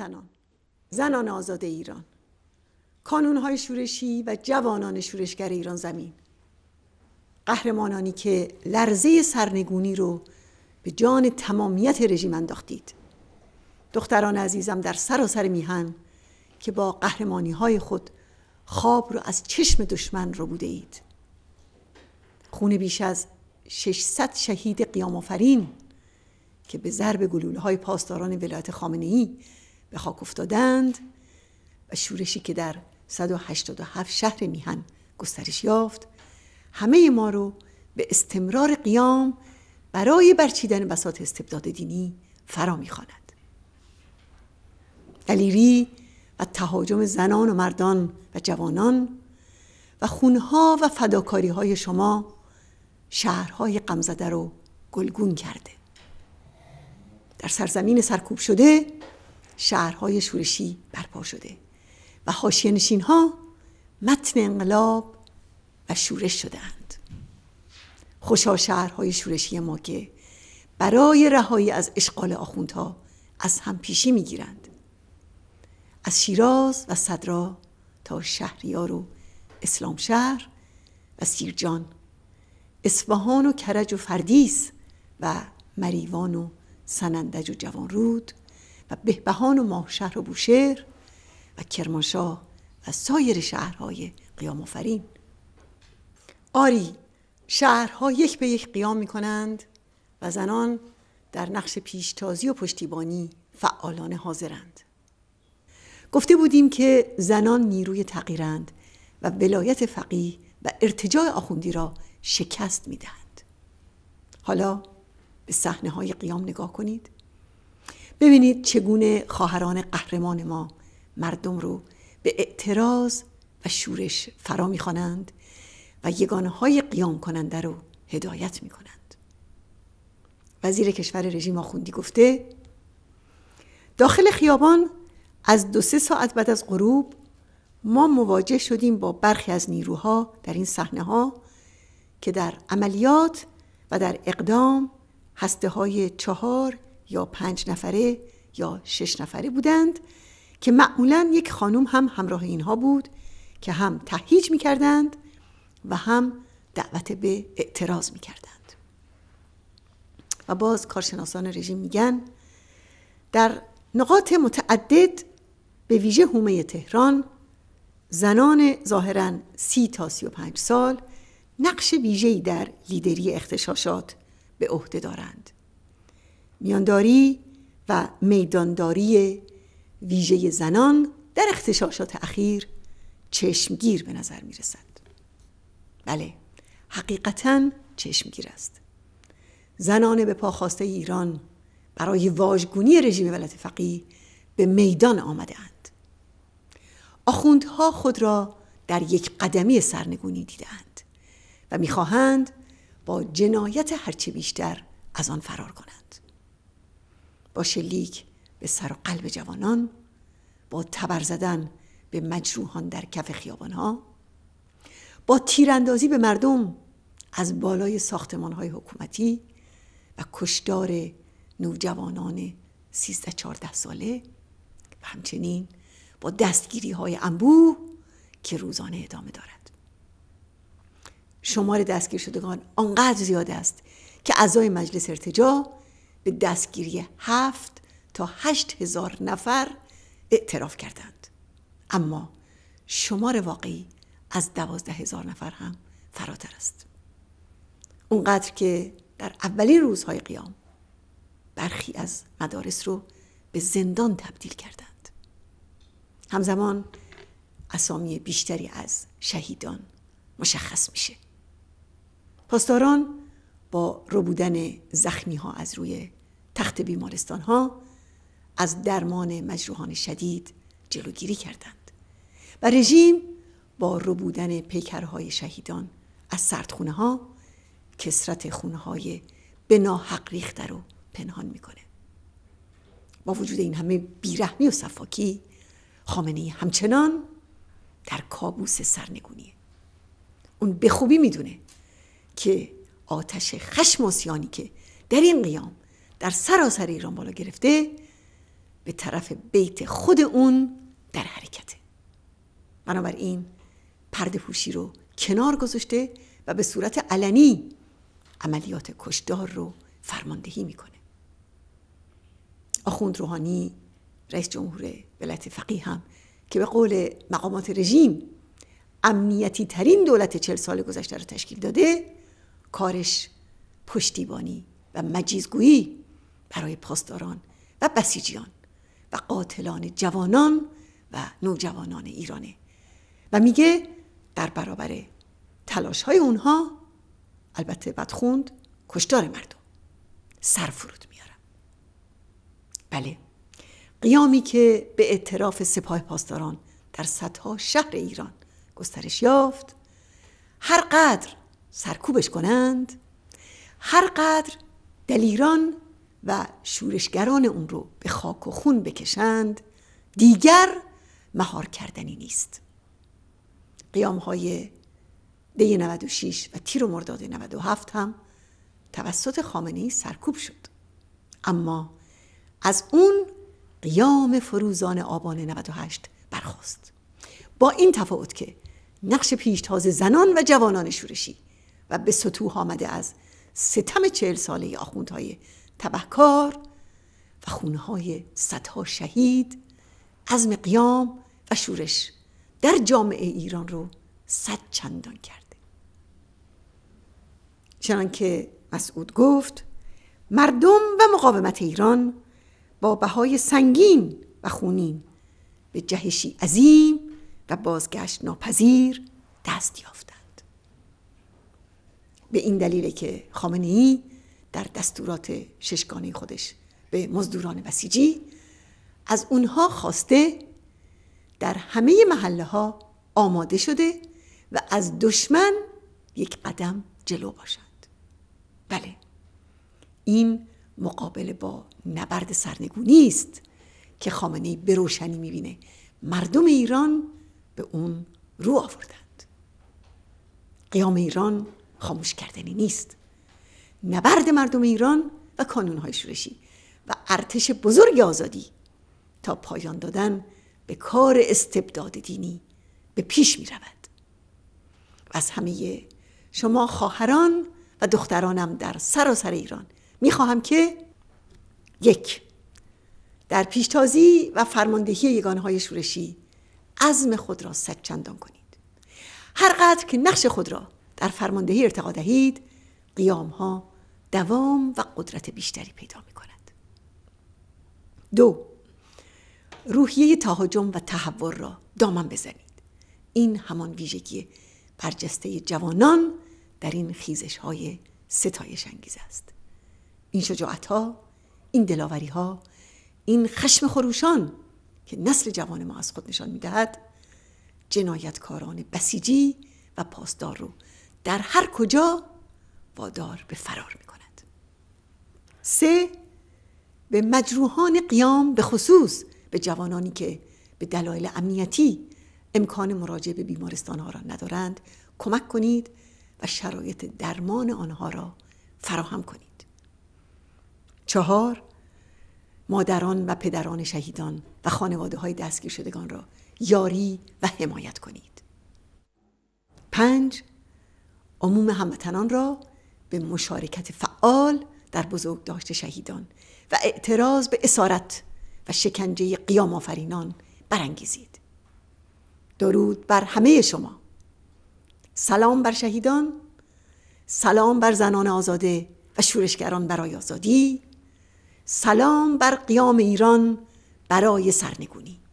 هموطنان زنان آزاد ایران کانونهای شورشی و جوانان شورشگر ایران زمین قهرمانانی که لرزه سرنگونی رو به جان تمامیت رژیم انداختید دختران عزیزم در سراسر میهن که با قهرمانی های خود خواب رو از چشم دشمن رو بوده اید خون بیش از 600 شهید قیام که به ضرب گلوله های پاسداران ولایت خامنه ای به خاک افتادند و شورشی که در 187 شهر میهن گسترش یافت همه ما رو به استمرار قیام برای برچیدن بساط استبداد دینی فرا میخواند دلیری و تهاجم زنان و مردان و جوانان و خونها و فداکاری های شما شهرهای غمزده رو گلگون کرده در سرزمین سرکوب شده شهرهای شورشی برپا شده و حاشیه ها متن انقلاب و شورش شدند خوشا شهرهای شورشی ما که برای رهایی از اشغال آخوندها از هم پیشی میگیرند از شیراز و صدرا تا شهریار و اسلام شهر و سیرجان اصفهان و کرج و فردیس و مریوان و سنندج و جوانرود بهبهان و ماهشهر و بوشهر و کرمانشاه و سایر شهرهای قیام آفرین آری شهرها یک به یک قیام می کنند و زنان در نقش پیشتازی و پشتیبانی فعالانه حاضرند گفته بودیم که زنان نیروی تغییرند و ولایت فقیه و ارتجاع آخوندی را شکست میدهند حالا به صحنه های قیام نگاه کنید ببینید چگونه خواهران قهرمان ما مردم رو به اعتراض و شورش فرا میخوانند و یگانهای قیام کننده رو هدایت کنند وزیر کشور رژیم آخوندی گفته داخل خیابان از دو سه ساعت بعد از غروب ما مواجه شدیم با برخی از نیروها در این صحنه ها که در عملیات و در اقدام هسته های چهار یا پنج نفره یا شش نفره بودند که معمولا یک خانم هم همراه اینها بود که هم تهیج می کردند و هم دعوت به اعتراض می کردند و باز کارشناسان رژیم میگن در نقاط متعدد به ویژه هومه تهران زنان ظاهرا سی تا سی و پنج سال نقش ویژه‌ای در لیدری اختشاشات به عهده دارند میانداری و میدانداری ویژه زنان در اختشاشات اخیر چشمگیر به نظر می رسد. بله حقیقتا چشمگیر است زنان به پاخواسته ایران برای واژگونی رژیم ولایت فقیه به میدان آمده اند آخوندها خود را در یک قدمی سرنگونی دیدند و میخواهند با جنایت هرچه بیشتر از آن فرار کنند با شلیک به سر و قلب جوانان با تبر زدن به مجروحان در کف خیابانها با تیراندازی به مردم از بالای ساختمان های حکومتی و کشدار نوجوانان 13 14 ساله و همچنین با دستگیری های انبوه که روزانه ادامه دارد شمار دستگیر شدگان آنقدر زیاد است که اعضای مجلس ارتجا به دستگیری هفت تا هشت هزار نفر اعتراف کردند اما شمار واقعی از دوازده هزار نفر هم فراتر است اونقدر که در اولین روزهای قیام برخی از مدارس رو به زندان تبدیل کردند همزمان اسامی بیشتری از شهیدان مشخص میشه پاسداران با ربودن زخمی ها از روی تخت بیمارستان ها از درمان مجروحان شدید جلوگیری کردند و رژیم با ربودن پیکرهای شهیدان از سردخونه ها کسرت خونه های به ناحق ریخته رو پنهان میکنه با وجود این همه بیرحمی و صفاکی خامنه همچنان در کابوس سرنگونیه اون به خوبی میدونه که آتش خشم که در این قیام در سراسر ایران بالا گرفته به طرف بیت خود اون در حرکته بنابراین پرده پوشی رو کنار گذاشته و به صورت علنی عملیات کشدار رو فرماندهی میکنه آخوند روحانی رئیس جمهور ولایت فقیه هم که به قول مقامات رژیم امنیتی ترین دولت چل سال گذشته رو تشکیل داده کارش پشتیبانی و مجیزگویی برای پاسداران و بسیجیان و قاتلان جوانان و نوجوانان ایرانه و میگه در برابر تلاش های اونها البته بدخوند کشتار مردم سر فرود میارم بله قیامی که به اعتراف سپاه پاسداران در صدها شهر ایران گسترش یافت هر قدر سرکوبش کنند هر قدر دلیران و شورشگران اون رو به خاک و خون بکشند دیگر مهار کردنی نیست قیام های دی 96 و تیر و مرداد 97 هم توسط خامنه سرکوب شد اما از اون قیام فروزان آبان 98 برخواست با این تفاوت که نقش پیشتاز زنان و جوانان شورشی و به سطوح آمده از ستم چهل ساله آخوندهای تبهکار و خونهای صدها شهید عزم قیام و شورش در جامعه ایران رو صد چندان کرده چنانکه مسعود گفت مردم و مقاومت ایران با بهای سنگین و خونین به جهشی عظیم و بازگشت ناپذیر دست یافت. به این دلیله که خامنه ای در دستورات ششگانه خودش به مزدوران بسیجی از اونها خواسته در همه محله ها آماده شده و از دشمن یک قدم جلو باشند بله این مقابله با نبرد سرنگونی است که خامنه ای به روشنی میبینه مردم ایران به اون رو آوردند قیام ایران خاموش کردنی نیست نبرد مردم ایران و کانونهای شورشی و ارتش بزرگ آزادی تا پایان دادن به کار استبداد دینی به پیش می رود و از همه شما خواهران و دخترانم در سراسر ایران می خواهم که یک در پیشتازی و فرماندهی یگانهای شورشی عزم خود را سچندان کنید هر قدر که نقش خود را در فرماندهی ارتقا دهید قیام ها دوام و قدرت بیشتری پیدا می کند دو روحیه تهاجم و تحور را دامن بزنید این همان ویژگی برجسته جوانان در این خیزش های ستایش انگیز است این شجاعت ها این دلاوری ها این خشم خروشان که نسل جوان ما از خود نشان میدهد جنایتکاران بسیجی و پاسدار رو در هر کجا وادار به فرار می کند سه به مجروحان قیام به خصوص به جوانانی که به دلایل امنیتی امکان مراجعه به بیمارستان ها را ندارند کمک کنید و شرایط درمان آنها را فراهم کنید چهار مادران و پدران شهیدان و خانواده های دستگیر شدگان را یاری و حمایت کنید پنج عموم هموطنان را به مشارکت فعال در بزرگ داشت شهیدان و اعتراض به اسارت و شکنجه قیام آفرینان برانگیزید. درود بر همه شما سلام بر شهیدان سلام بر زنان آزاده و شورشگران برای آزادی سلام بر قیام ایران برای سرنگونی